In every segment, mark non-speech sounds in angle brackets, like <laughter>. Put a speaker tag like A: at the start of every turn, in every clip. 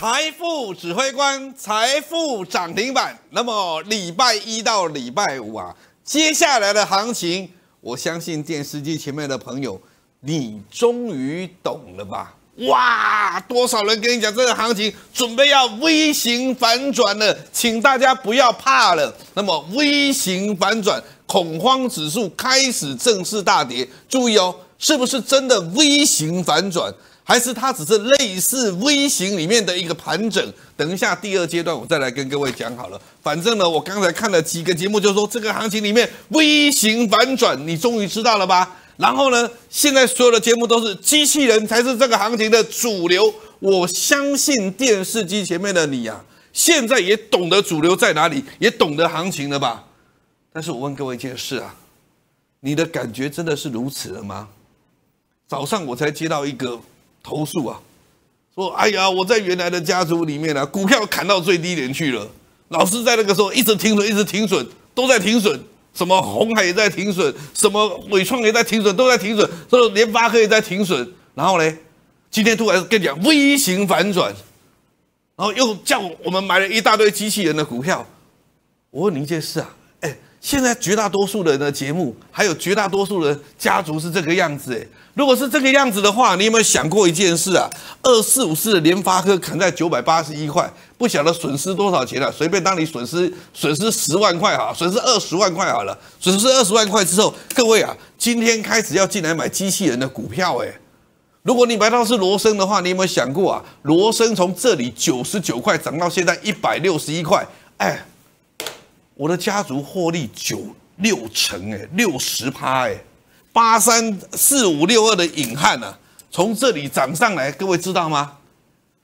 A: 财富指挥官，财富涨停板。那么礼拜一到礼拜五啊，接下来的行情，我相信电视机前面的朋友，你终于懂了吧？哇，多少人跟你讲这个行情准备要微型反转了，请大家不要怕了。那么微型反转恐慌指数开始正式大跌，注意哦，是不是真的微型反转？还是它只是类似微型里面的一个盘整，等一下第二阶段我再来跟各位讲好了。反正呢，我刚才看了几个节目，就说这个行情里面微型反转，你终于知道了吧？然后呢，现在所有的节目都是机器人，才是这个行情的主流。我相信电视机前面的你啊，现在也懂得主流在哪里，也懂得行情了吧？但是我问各位一件事啊，你的感觉真的是如此了吗？早上我才接到一个。投诉啊，说哎呀，我在原来的家族里面啊，股票砍到最低点去了，老师在那个时候一直停损，一直停损，都在停损，什么红海也在停损，什么伟创也在停损，都在停损，以联发科也在停损，然后呢，今天突然跟你讲微型反转，然后又叫我们买了一大堆机器人的股票，我问你一件事啊。现在绝大多数人的节目，还有绝大多数人的家族是这个样子诶，如果是这个样子的话，你有没有想过一件事啊？二四五四的联发科砍在九百八十一块，不晓得损失多少钱了。随便当你损失损失十万块哈，损失二十万块好了。损失二十万块之后，各位啊，今天开始要进来买机器人的股票诶。如果你买到是罗森的话，你有没有想过啊？罗森从这里九十九块涨到现在一百六十一块，哎。我的家族获利九六成哎，六十趴哎，八三四五六二的隐汉呢，从这里涨上来，各位知道吗？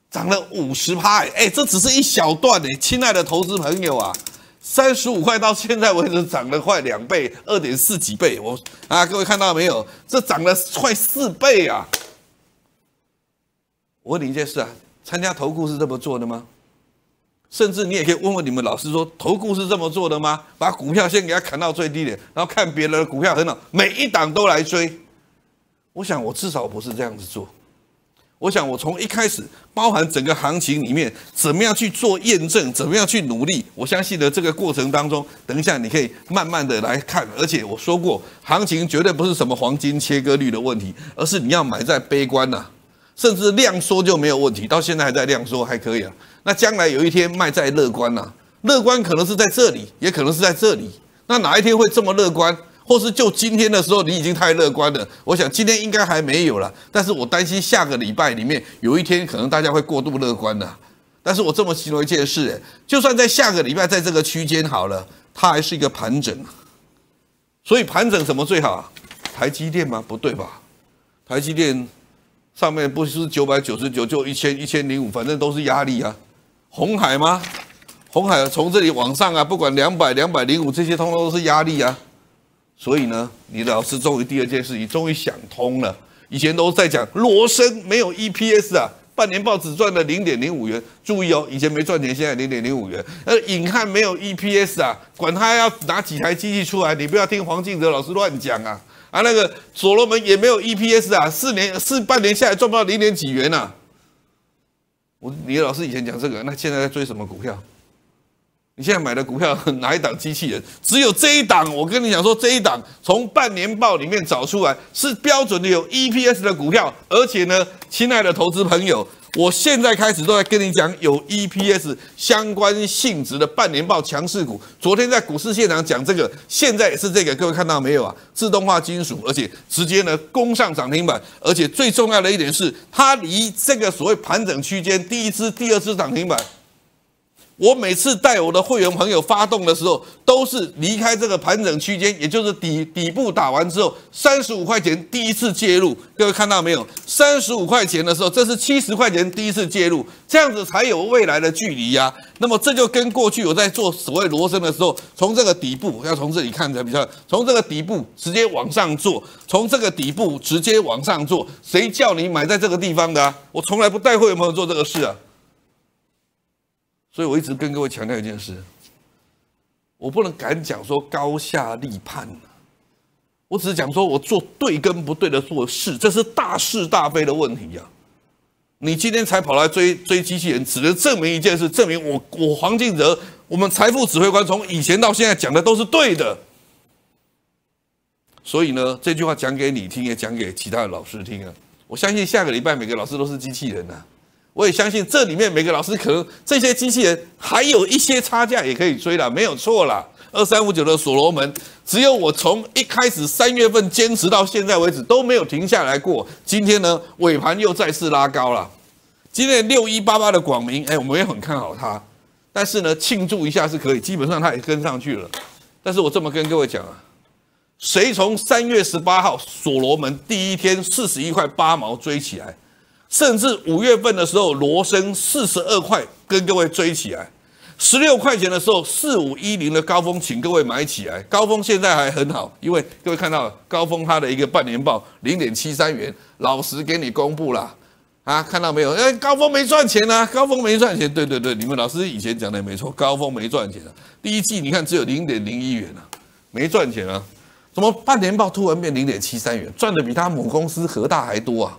A: 涨了五十趴哎，这只是一小段哎，亲爱的投资朋友啊，三十五块到现在为止涨了快两倍，二点四几倍，我啊，各位看到没有？这涨了快四倍啊！我问你一件事啊，参加投顾是这么做的吗？甚至你也可以问问你们老师说，投顾是这么做的吗？把股票先给它砍到最低点，然后看别人的股票很好，每一档都来追。我想我至少不是这样子做。我想我从一开始，包含整个行情里面，怎么样去做验证，怎么样去努力。我相信的这个过程当中，等一下你可以慢慢的来看。而且我说过，行情绝对不是什么黄金切割率的问题，而是你要买在悲观呐。甚至量缩就没有问题，到现在还在量缩还可以啊。那将来有一天卖在乐观呐，乐观可能是在这里，也可能是在这里。那哪一天会这么乐观？或是就今天的时候你已经太乐观了？我想今天应该还没有了，但是我担心下个礼拜里面有一天可能大家会过度乐观了。但是我这么形容一件事，就算在下个礼拜在这个区间好了，它还是一个盘整。所以盘整什么最好？台积电吗？不对吧？台积电。上面不是九百九十九就一千一千零五，反正都是压力啊。红海吗？红海从这里往上啊，不管两百两百零五，这些通通都是压力啊。所以呢，你的老师终于第二件事情终于想通了，以前都在讲罗森没有 EPS 啊，半年报只赚了零点零五元。注意哦，以前没赚钱，现在零点零五元。而尹翰没有 EPS 啊，管他要拿几台机器出来，你不要听黄敬哲老师乱讲啊。啊，那个所罗门也没有 EPS 啊，四年四半年下来赚不到零点几元呐。我李老师以前讲这个，那现在在追什么股票？你现在买的股票 <laughs> 哪一档机器人？只有这一档，我跟你讲说，这一档从半年报里面找出来是标准的有 EPS 的股票，而且呢，亲爱的投资朋友。我现在开始都在跟你讲有 EPS 相关性质的半年报强势股。昨天在股市现场讲这个，现在也是这个，各位看到没有啊？自动化金属，而且直接呢攻上涨停板，而且最重要的一点是，它离这个所谓盘整区间第一支、第二支涨停板。我每次带我的会员朋友发动的时候，都是离开这个盘整区间，也就是底底部打完之后，三十五块钱第一次介入，各位看到没有？三十五块钱的时候，这是七十块钱第一次介入，这样子才有未来的距离呀。那么这就跟过去我在做所谓罗生的时候，从这个底部要从这里看着比较，从这个底部直接往上做，从这个底部直接往上做，谁叫你买在这个地方的？我从来不带会员朋友做这个事啊。所以，我一直跟各位强调一件事：我不能敢讲说高下立判我只是讲说，我做对跟不对的做事，这是大是大非的问题呀。你今天才跑来追追机器人，只能证明一件事：证明我我黄敬泽，我们财富指挥官从以前到现在讲的都是对的。所以呢，这句话讲给你听，也讲给其他的老师听啊。我相信下个礼拜每个老师都是机器人呐。我也相信这里面每个老师可能这些机器人还有一些差价也可以追了，没有错啦。二三五九的所罗门，只有我从一开始三月份坚持到现在为止都没有停下来过。今天呢尾盘又再次拉高了。今天六一八八的广明，哎，我们也很看好它。但是呢，庆祝一下是可以，基本上它也跟上去了。但是我这么跟各位讲啊，谁从三月十八号所罗门第一天四十一块八毛追起来？甚至五月份的时候，罗森四十二块，跟各位追起来；十六块钱的时候，四五一零的高峰，请各位买起来。高峰现在还很好，因为各位看到高峰它的一个半年报零点七三元，老实给你公布了啊，看到没有？哎，高峰没赚钱啊，高峰没赚钱。对对对，你们老师以前讲的没错，高峰没赚钱。第一季你看只有零点零一元啊，没赚钱啊？怎么半年报突然变零点七三元，赚的比他母公司和大还多啊？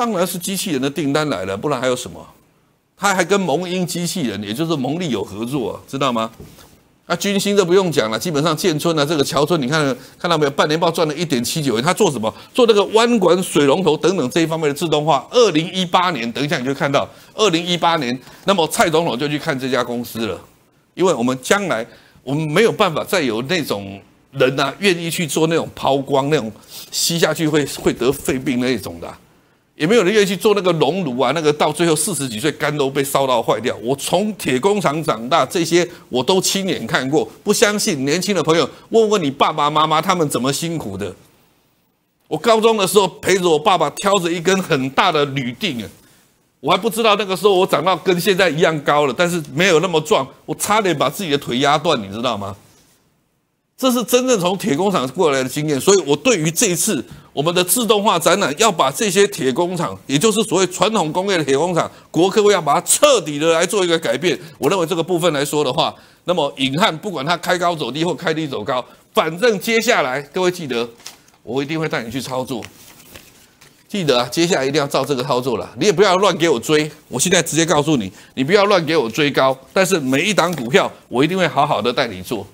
A: 当然是机器人的订单来了，不然还有什么？他还跟蒙英机器人，也就是蒙利有合作，知道吗？啊，军心这不用讲了，基本上建村啊，这个桥村，你看看到没有？半年报赚了一点七九亿，他做什么？做那个弯管、水龙头等等这一方面的自动化。二零一八年，等一下你就看到二零一八年，那么蔡总统就去看这家公司了，因为我们将来我们没有办法再有那种人呐，愿意去做那种抛光、那种吸下去会会得肺病那一种的。也没有人愿意去做那个熔炉啊，那个到最后四十几岁肝都被烧到坏掉。我从铁工厂长大，这些我都亲眼看过。不相信年轻的朋友，问问你爸爸妈妈他们怎么辛苦的。我高中的时候陪着我爸爸挑着一根很大的铝锭，我还不知道那个时候我长到跟现在一样高了，但是没有那么壮，我差点把自己的腿压断，你知道吗？这是真正从铁工厂过来的经验，所以我对于这一次我们的自动化展览，要把这些铁工厂，也就是所谓传统工业的铁工厂，国科会要把它彻底的来做一个改变。我认为这个部分来说的话，那么隐汉不管它开高走低或开低走高，反正接下来各位记得，我一定会带你去操作。记得啊，接下来一定要照这个操作了。你也不要乱给我追，我现在直接告诉你，你不要乱给我追高。但是每一档股票，我一定会好好的带你做。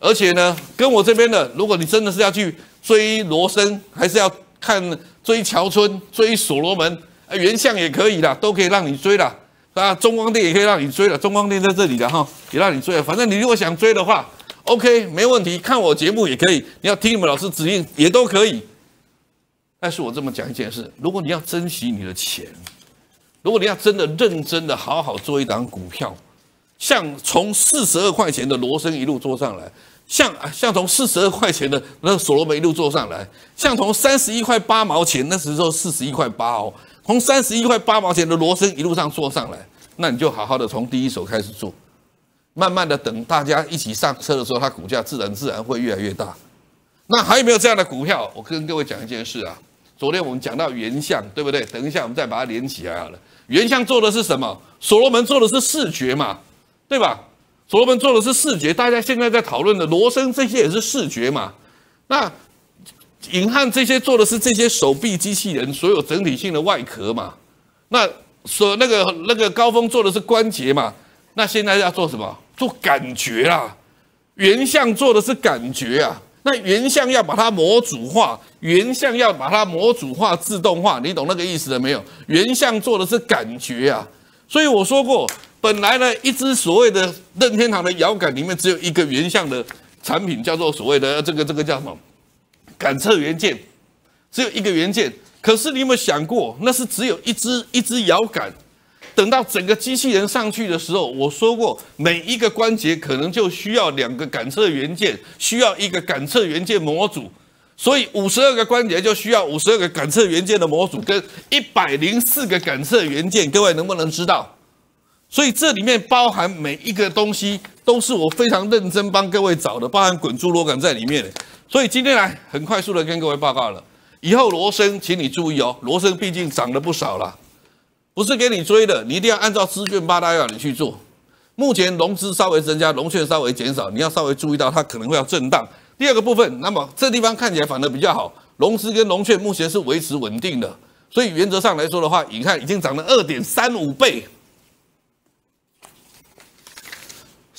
A: 而且呢，跟我这边的，如果你真的是要去追罗森，还是要看追乔村、追所罗门，啊，原相也可以啦，都可以让你追当啊。中光电也可以让你追了，中光电在这里的哈，也让你追了。反正你如果想追的话，OK，没问题，看我节目也可以，你要听你们老师指令也都可以。但是我这么讲一件事，如果你要珍惜你的钱，如果你要真的认真的好好做一档股票。像从四十二块钱的罗森一路做上来，像啊，像从四十二块钱的那所罗门一路做上来，像从三十一块八毛钱那时候四十一块八哦，从三十一块八毛钱的罗森一路上做上来，那你就好好的从第一手开始做，慢慢的等大家一起上车的时候，它股价自然自然会越来越大。那还有没有这样的股票？我跟各位讲一件事啊，昨天我们讲到原相对不对？等一下我们再把它连起来好了。原相做的是什么？所罗门做的是视觉嘛？对吧？所罗门做的是视觉，大家现在在讨论的罗森这些也是视觉嘛？那银汉这些做的是这些手臂机器人所有整体性的外壳嘛？那所那个那个高峰做的是关节嘛？那现在要做什么？做感觉啦！原像做的是感觉啊！那原像要把它模组化，原像要把它模组化自动化，你懂那个意思了没有？原像做的是感觉啊！所以我说过。本来呢，一只所谓的任天堂的遥感里面只有一个原像的产品，叫做所谓的这个这个叫什么？感测元件，只有一个元件。可是你有没有想过，那是只有一只一只遥感。等到整个机器人上去的时候，我说过，每一个关节可能就需要两个感测元件，需要一个感测元件模组。所以五十二个关节就需要五十二个感测元件的模组跟一百零四个感测元件。各位能不能知道？所以这里面包含每一个东西都是我非常认真帮各位找的，包含滚珠螺杆在里面的。所以今天来很快速的跟各位报告了。以后罗生，请你注意哦，罗生毕竟涨了不少了，不是给你追的，你一定要按照资券八大要你去做。目前融资稍微增加，融券稍微减少，你要稍微注意到它可能会要震荡。第二个部分，那么这地方看起来反而比较好，融资跟融券目前是维持稳定的。所以原则上来说的话，你看已经涨了二点三五倍。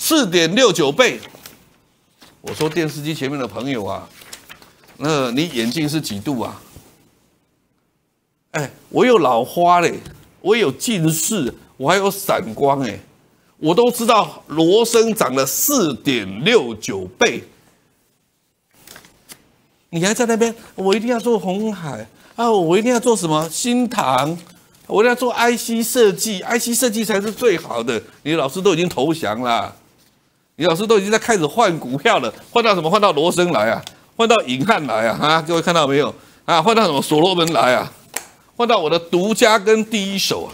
A: 四点六九倍，我说电视机前面的朋友啊，那你眼镜是几度啊？哎，我有老花嘞，我有近视，我还有散光哎，我都知道罗生长了四点六九倍，你还在那边？我一定要做红海啊！我一定要做什么？新塘？我要做 IC 设计，IC 设计才是最好的。你老师都已经投降了。李老师都已经在开始换股票了，换到什么？换到罗森来啊，换到银汉来啊，哈，各位看到没有？啊，换到什么？所罗门来啊，换到我的独家跟第一手啊，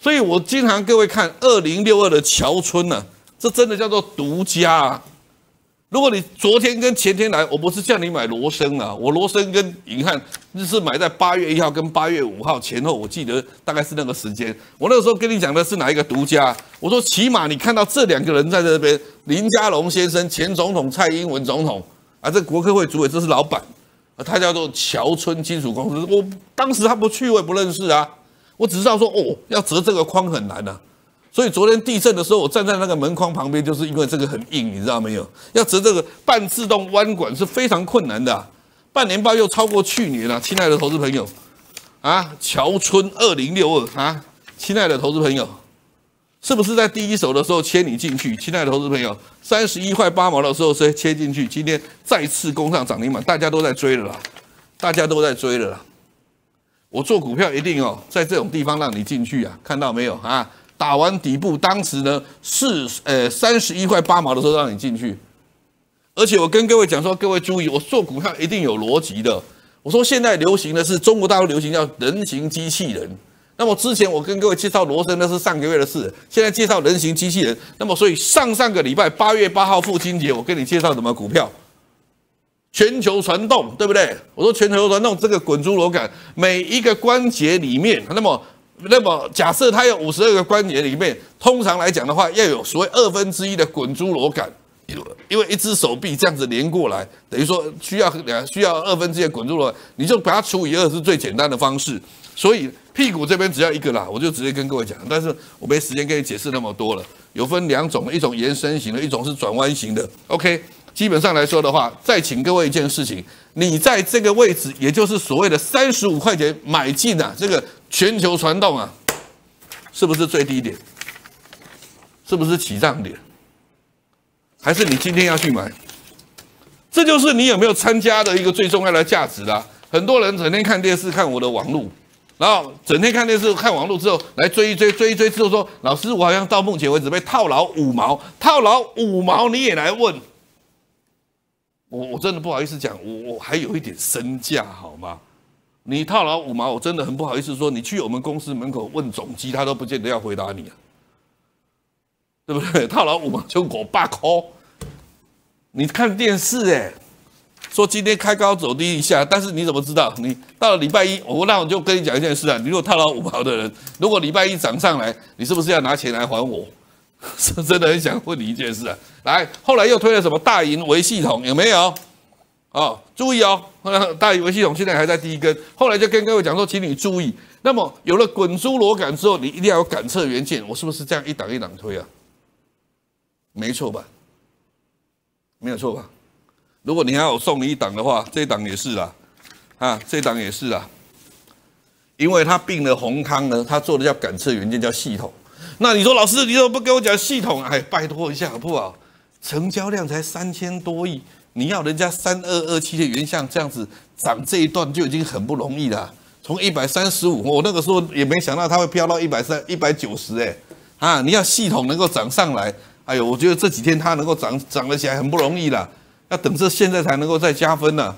A: 所以我经常各位看二零六二的乔春呢，这真的叫做独家。如果你昨天跟前天来，我不是叫你买罗森啊，我罗森跟银汉，那是买在八月一号跟八月五号前后，我记得大概是那个时间。我那个时候跟你讲的是哪一个独家？我说起码你看到这两个人在这边，林佳龙先生，前总统蔡英文总统啊，这国科会主委，这是老板啊，他叫做乔村金属公司。我当时他不去，我也不认识啊，我只知道说哦，要折这个框很难啊。所以昨天地震的时候，我站在那个门框旁边，就是因为这个很硬，你知道没有？要折这个半自动弯管是非常困难的。半年报又超过去年了，亲爱的投资朋友啊，乔春二零六二啊，亲爱的投资朋友，是不是在第一手的时候切你进去？亲爱的投资朋友，三十一块八毛的时候谁切进去？今天再次攻上涨停板，大家都在追了啦，大家都在追了啦。我做股票一定哦，在这种地方让你进去啊，看到没有啊？打完底部，当时呢是呃三十一块八毛的时候让你进去，而且我跟各位讲说，各位注意，我做股票一定有逻辑的。我说现在流行的是中国大陆流行叫人形机器人。那么之前我跟各位介绍罗森那是上个月的事，现在介绍人形机器人。那么所以上上个礼拜八月八号父亲节，我跟你介绍什么股票？全球传动，对不对？我说全球传动这个滚珠螺杆每一个关节里面，那么。那么假设它有五十二个关节里面，通常来讲的话，要有所谓二分之一的滚珠螺杆，因为一只手臂这样子连过来，等于说需要两需要二分之一的滚珠螺，你就把它除以二是最简单的方式。所以屁股这边只要一个啦，我就直接跟各位讲，但是我没时间跟你解释那么多了。有分两种，一种延伸型的，一种是转弯型的。OK。基本上来说的话，再请各位一件事情，你在这个位置，也就是所谓的三十五块钱买进啊，这个全球传动啊，是不是最低点？是不是起涨点？还是你今天要去买？这就是你有没有参加的一个最重要的价值啦。很多人整天看电视看我的网路，然后整天看电视看网路之后来追一追追一追之后说，老师我好像到目前为止被套牢五毛，套牢五毛你也来问。我我真的不好意思讲，我我还有一点身价，好吗？你套牢五毛，我真的很不好意思说，你去我们公司门口问总机，他都不见得要回答你啊，对不对？<laughs> 套牢五毛就我爸抠。你看电视哎，说今天开高走低一下，但是你怎么知道？你到了礼拜一，我那我就跟你讲一件事啊，你如果套牢五毛的人，如果礼拜一涨上来，你是不是要拿钱来还我？是 <laughs> 真的很想问你一件事啊！来，后来又推了什么大盈维系统有没有？哦，注意哦，<laughs> 大盈维系统现在还在第一根。后来就跟各位讲说，请你注意。那么有了滚珠螺杆之后，你一定要有感测元件，我是不是这样一档一档推啊？没错吧？没有错吧？如果你还要送你一档的话，这一档也是啦，啊，这一档也是啦，因为他并了宏康呢，他做的叫感测元件，叫系统。那你说老师，你怎么不给我讲系统？哎，拜托一下好不好？成交量才三千多亿，你要人家三二二七的原像这样子涨这一段就已经很不容易了。从一百三十五，我那个时候也没想到它会飙到一百三一百九十，哎，啊，你要系统能够涨上来，哎呦，我觉得这几天它能够涨涨得起来很不容易了，要等这现在才能够再加分呢。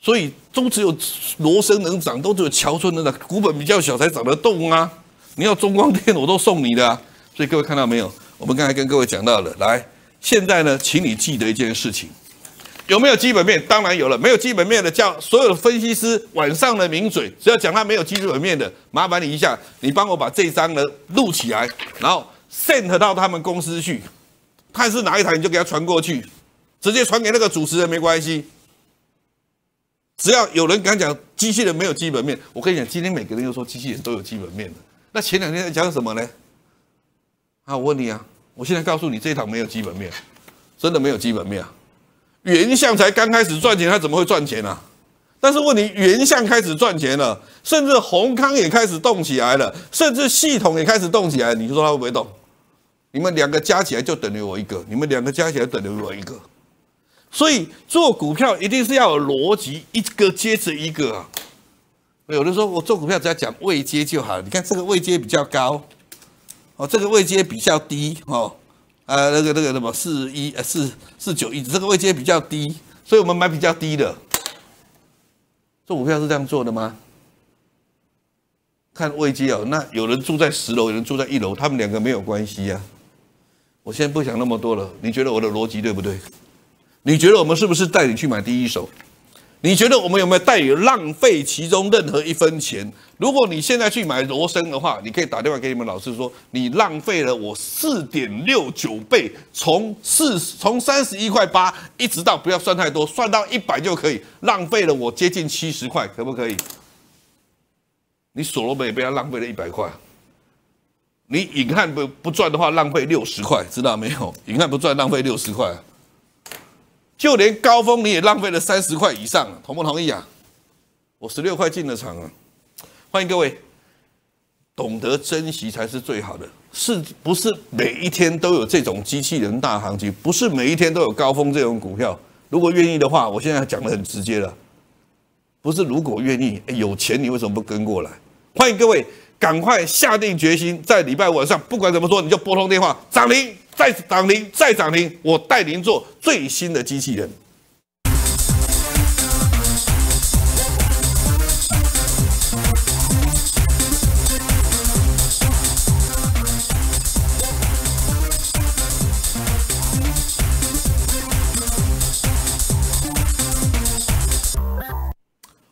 A: 所以都只有罗生能涨，都只有桥村能涨，股本比较小才涨得动啊。你要中光电，我都送你的。所以各位看到没有？我们刚才跟各位讲到了。来，现在呢，请你记得一件事情，有没有基本面？当然有了。没有基本面的，叫所有的分析师晚上的名嘴，只要讲他没有基本面的，麻烦你一下，你帮我把这张呢录起来，然后 send 到他们公司去。他是哪一台，你就给他传过去，直接传给那个主持人没关系。只要有人敢讲机器人没有基本面，我跟你讲，今天每个人又说机器人都有基本面的。那前两天在讲什么呢？啊，我问你啊，我现在告诉你，这一堂没有基本面，真的没有基本面啊。原相才刚开始赚钱，他怎么会赚钱呢？但是问你，原相开始赚钱了，甚至宏康也开始动起来了，甚至系统也开始动起来，你就说它会不会动？你们两个加起来就等于我一个，你们两个加起来等于我一个，所以做股票一定是要有逻辑，一个接着一个啊。有人说我做股票只要讲位阶就好，你看这个位阶比较高，哦，这个位阶比较低，哦，啊，那个那个什么四一四四九一，这个位阶比较低，所以我们买比较低的。做股票是这样做的吗？看位阶哦，那有人住在十楼，有人住在一楼，他们两个没有关系呀。我先不想那么多了，你觉得我的逻辑对不对？你觉得我们是不是带你去买第一手？你觉得我们有没有带有浪费其中任何一分钱？如果你现在去买罗森的话，你可以打电话给你们老师说，你浪费了我四点六九倍，从四从三十一块八一直到不要算太多，算到一百就可以浪费了我接近七十块，可不可以？你所罗门也被他浪费了一百块，你引汉不不赚的话，浪费六十块，知道没有？引汉不赚，浪费六十块。就连高峰你也浪费了三十块以上，同不同意啊？我十六块进了场啊，欢迎各位，懂得珍惜才是最好的。是不是每一天都有这种机器人大行情？不是每一天都有高峰这种股票。如果愿意的话，我现在讲的很直接了，不是如果愿意，有钱你为什么不跟过来？欢迎各位，赶快下定决心，在礼拜五晚上，不管怎么说，你就拨通电话，张林。再涨停，再涨停，我带您做最新的机器人。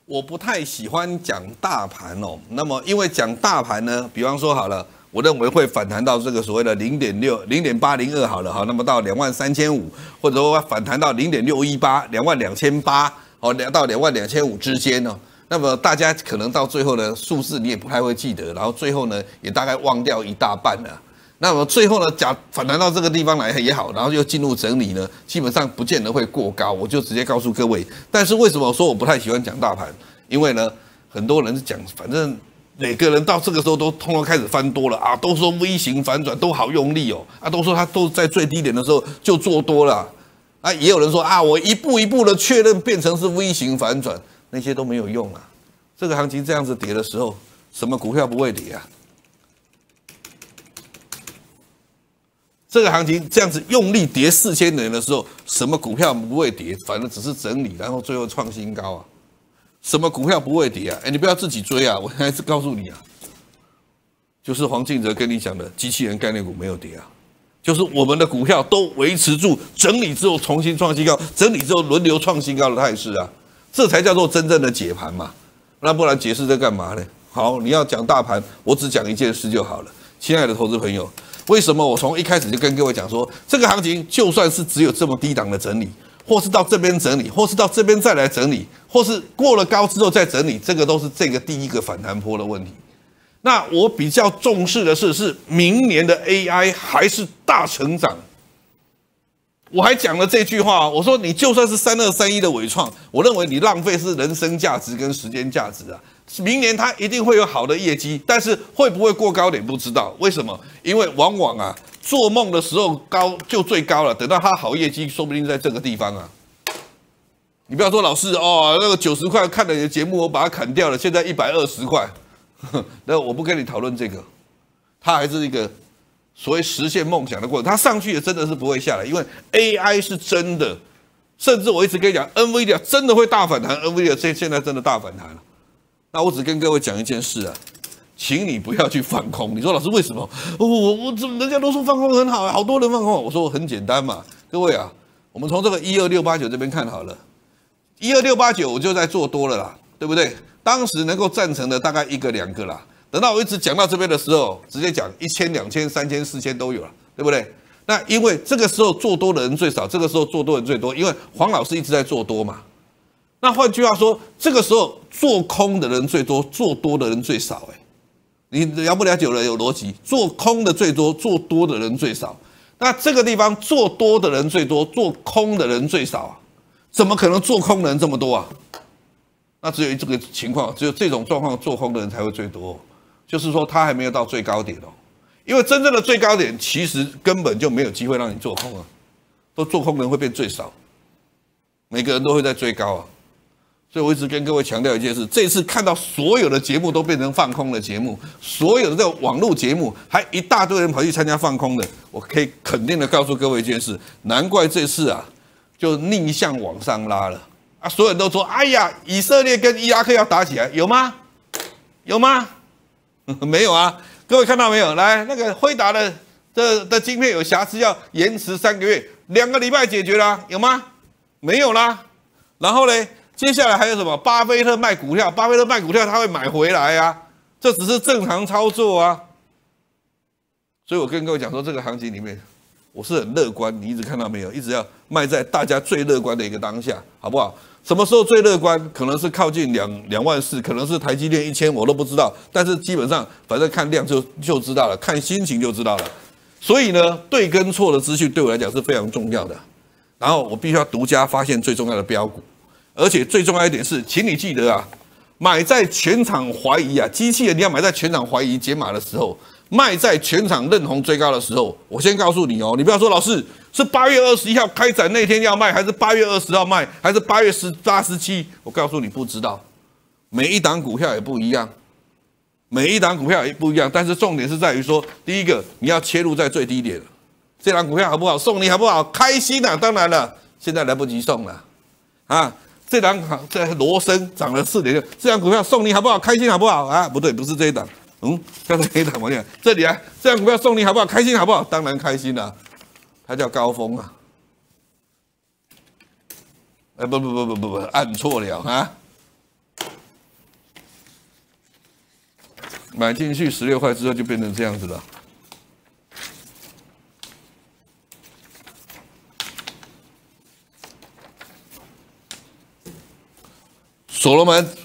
A: 我不太喜欢讲大盘哦，那么因为讲大盘呢，比方说好了。我认为会反弹到这个所谓的零点六、零点八、零二好了哈，那么到两万三千五，或者说反弹到零点六一八、两万两千八，哦，两到两万两千五之间呢。那么大家可能到最后呢，数字你也不太会记得，然后最后呢，也大概忘掉一大半了。那么最后呢，假反弹到这个地方来也好，然后又进入整理呢，基本上不见得会过高。我就直接告诉各位，但是为什么说我不太喜欢讲大盘？因为呢，很多人讲反正。每个人到这个时候都通通开始翻多了啊，都说微型反转都好用力哦，啊，都说它都在最低点的时候就做多了，啊，也有人说啊，我一步一步的确认变成是微型反转，那些都没有用啊。这个行情这样子跌的时候，什么股票不会跌啊？这个行情这样子用力跌四千年的时候，什么股票不会跌？反正只是整理，然后最后创新高啊。什么股票不会跌啊？哎，你不要自己追啊！我还是告诉你啊，就是黄敬哲跟你讲的，机器人概念股没有跌啊，就是我们的股票都维持住整理之后重新创新高，整理之后轮流创新高的态势啊，这才叫做真正的解盘嘛。那不然解释在干嘛呢？好，你要讲大盘，我只讲一件事就好了，亲爱的投资朋友，为什么我从一开始就跟各位讲说，这个行情就算是只有这么低档的整理，或是到这边整理，或是到这边再来整理？或是过了高之后再整理，这个都是这个第一个反弹坡的问题。那我比较重视的是，是明年的 AI 还是大成长？我还讲了这句话，我说你就算是三二三一的伟创，我认为你浪费是人生价值跟时间价值啊。明年它一定会有好的业绩，但是会不会过高点不知道？为什么？因为往往啊，做梦的时候高就最高了，等到它好业绩，说不定在这个地方啊。你不要说老师哦，那个九十块看了你的节目，我把它砍掉了，现在一百二十块。<laughs> 那我不跟你讨论这个，它还是一个所谓实现梦想的过程。它上去也真的是不会下来，因为 AI 是真的。甚至我一直跟你讲，NVDA 真的会大反弹，NVDA 现现在真的大反弹了。那我只跟各位讲一件事啊，请你不要去放空。你说老师为什么？我我我怎么人家都说放空很好，啊，好多人放空。我说很简单嘛，各位啊，我们从这个一二六八九这边看好了。一二六八九，我就在做多了啦，对不对？当时能够赞成的大概一个两个啦。等到我一直讲到这边的时候，直接讲一千、两千、三千、四千都有了，对不对？那因为这个时候做多的人最少，这个时候做多的人最多，因为黄老师一直在做多嘛。那换句话说，这个时候做空的人最多，做多的人最少。哎，你了不解？久了有逻辑？做空的最多，做多的人最少。那这个地方做多的人最多，做空的人最少啊。怎么可能做空的人这么多啊？那只有这个情况，只有这种状况，做空的人才会最多。就是说，他还没有到最高点哦。因为真正的最高点，其实根本就没有机会让你做空啊，都做空人会变最少。每个人都会在追高啊。所以我一直跟各位强调一件事：这次看到所有的节目都变成放空的节目，所有的这个网络节目，还一大堆人跑去参加放空的，我可以肯定的告诉各位一件事：难怪这次啊。就逆向往上拉了啊！所有人都说：“哎呀，以色列跟伊拉克要打起来，有吗？有吗？<laughs> 没有啊！”各位看到没有？来，那个辉达的这的晶片有瑕疵，要延迟三个月，两个礼拜解决啦，有吗？没有啦。然后呢，接下来还有什么？巴菲特卖股票，巴菲特卖股票，他会买回来啊，这只是正常操作啊。所以我跟各位讲说，这个行情里面。我是很乐观，你一直看到没有？一直要卖在大家最乐观的一个当下，好不好？什么时候最乐观？可能是靠近两两万四，可能是台积电一千，我都不知道。但是基本上，反正看量就就知道了，看心情就知道了。所以呢，对跟错的资讯对我来讲是非常重要的。然后我必须要独家发现最重要的标股，而且最重要一点是，请你记得啊，买在全场怀疑啊，机器人你要买在全场怀疑解码的时候。卖在全场认同追高的时候，我先告诉你哦，你不要说老师是八月二十一号开展那天要卖，还是八月二十号卖，还是八月十八十七？我告诉你不知道，每一档股票也不一样，每一档股票也不一样。但是重点是在于说，第一个你要切入在最低点，这档股票好不好？送你好不好？开心呐！当然了，现在来不及送了啊！这档在罗森涨了四点六，这档股票送你好不好？开心好不好？啊，不对，不是这一档。嗯，刚才给你打麻将，这里啊，这样股票送你好不好？开心好不好？当然开心了，它叫高峰啊。哎，不不不不不不，按错了啊！买进去十六块之后，就变成这样子了。所罗门。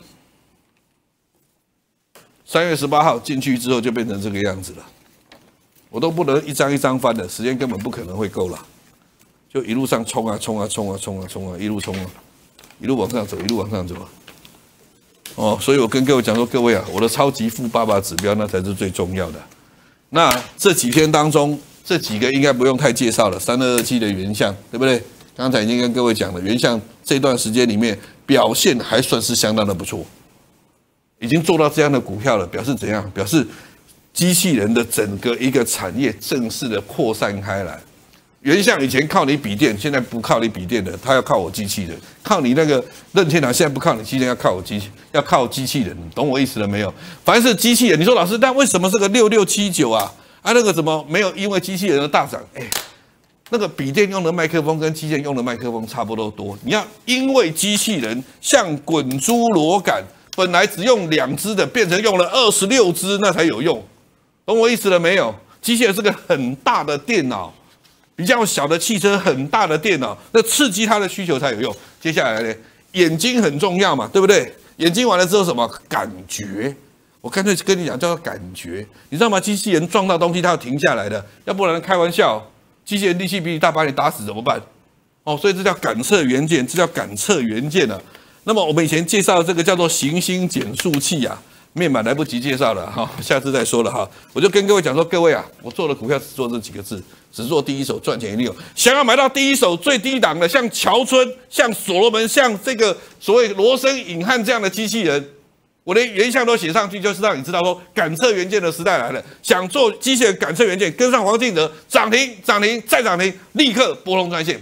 A: 三月十八号进去之后就变成这个样子了，我都不能一张一张翻的，时间根本不可能会够了，就一路上冲啊冲啊冲啊冲啊冲啊，一路冲啊，一路往上走，一路往上走。哦，所以我跟各位讲说，各位啊，我的超级富爸爸指标那才是最重要的。那这几天当中，这几个应该不用太介绍了，三二二七的原相对不对？刚才已经跟各位讲了，原像这段时间里面表现还算是相当的不错。已经做到这样的股票了，表示怎样？表示机器人的整个一个产业正式的扩散开来。原像以前靠你笔电，现在不靠你笔电了，他要靠我机器人。靠你那个任天堂，现在不靠你机器人，要靠我机器，要靠机器人。懂我意思了没有？凡是机器人，你说老师，但为什么这个六六七九啊？啊，那个什么没有？因为机器人的大涨，哎，那个笔电用的麦克风跟机器人用的麦克风差不多多。你要因为机器人像滚珠螺杆。本来只用两只的，变成用了二十六只，那才有用，懂我意思了没有？机器人是个很大的电脑，比较小的汽车，很大的电脑，那刺激它的需求才有用。接下来呢，眼睛很重要嘛，对不对？眼睛完了之后什么感觉？我干脆跟你讲叫做感觉，你知道吗？机器人撞到东西，它要停下来的，要不然开玩笑，机器人力气比你大，把你打死怎么办？哦，所以这叫感测元件，这叫感测元件了。那么我们以前介绍这个叫做行星减速器啊，面板来不及介绍了哈，下次再说了哈。我就跟各位讲说，各位啊，我做的股票只做这几个字，只做第一手赚钱一定有。想要买到第一手最低档的，像乔村、像所罗门、像这个所谓罗森、尹汉这样的机器人，我连原像都写上去，就是让你知道说，感测元件的时代来了。想做机械感测元件，跟上黄敬德，涨停涨停再涨停，立刻波通专线。